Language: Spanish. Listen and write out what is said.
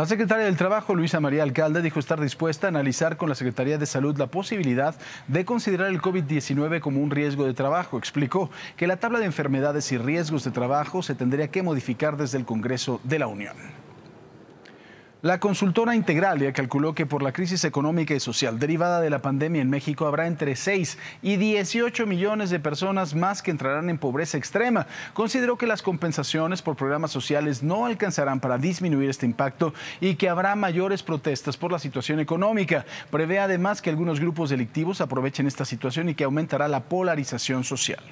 La secretaria del Trabajo, Luisa María Alcalde, dijo estar dispuesta a analizar con la Secretaría de Salud la posibilidad de considerar el COVID-19 como un riesgo de trabajo. Explicó que la tabla de enfermedades y riesgos de trabajo se tendría que modificar desde el Congreso de la Unión. La consultora Integralia calculó que por la crisis económica y social derivada de la pandemia en México habrá entre 6 y 18 millones de personas más que entrarán en pobreza extrema. Consideró que las compensaciones por programas sociales no alcanzarán para disminuir este impacto y que habrá mayores protestas por la situación económica. Prevé además que algunos grupos delictivos aprovechen esta situación y que aumentará la polarización social.